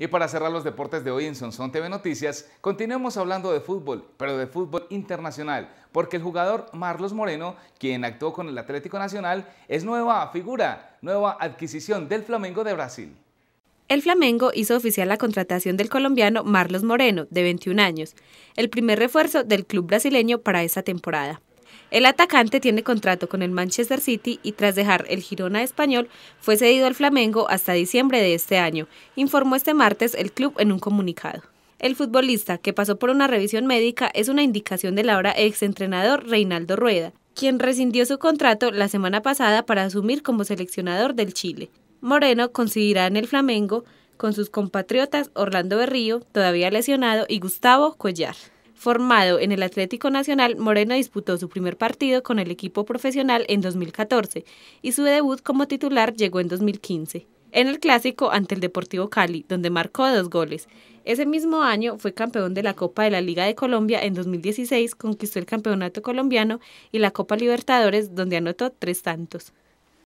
Y para cerrar los deportes de hoy en Sonsón TV Noticias, continuemos hablando de fútbol, pero de fútbol internacional, porque el jugador Marlos Moreno, quien actuó con el Atlético Nacional, es nueva figura, nueva adquisición del Flamengo de Brasil. El Flamengo hizo oficial la contratación del colombiano Marlos Moreno, de 21 años, el primer refuerzo del club brasileño para esta temporada. El atacante tiene contrato con el Manchester City y tras dejar el Girona español fue cedido al Flamengo hasta diciembre de este año, informó este martes el club en un comunicado. El futbolista, que pasó por una revisión médica, es una indicación del ahora exentrenador Reinaldo Rueda, quien rescindió su contrato la semana pasada para asumir como seleccionador del Chile. Moreno coincidirá en el Flamengo con sus compatriotas Orlando Berrío, todavía lesionado, y Gustavo Collar. Formado en el Atlético Nacional, Moreno disputó su primer partido con el equipo profesional en 2014 y su debut como titular llegó en 2015. En el clásico ante el Deportivo Cali, donde marcó dos goles. Ese mismo año fue campeón de la Copa de la Liga de Colombia en 2016, conquistó el Campeonato Colombiano y la Copa Libertadores, donde anotó tres tantos.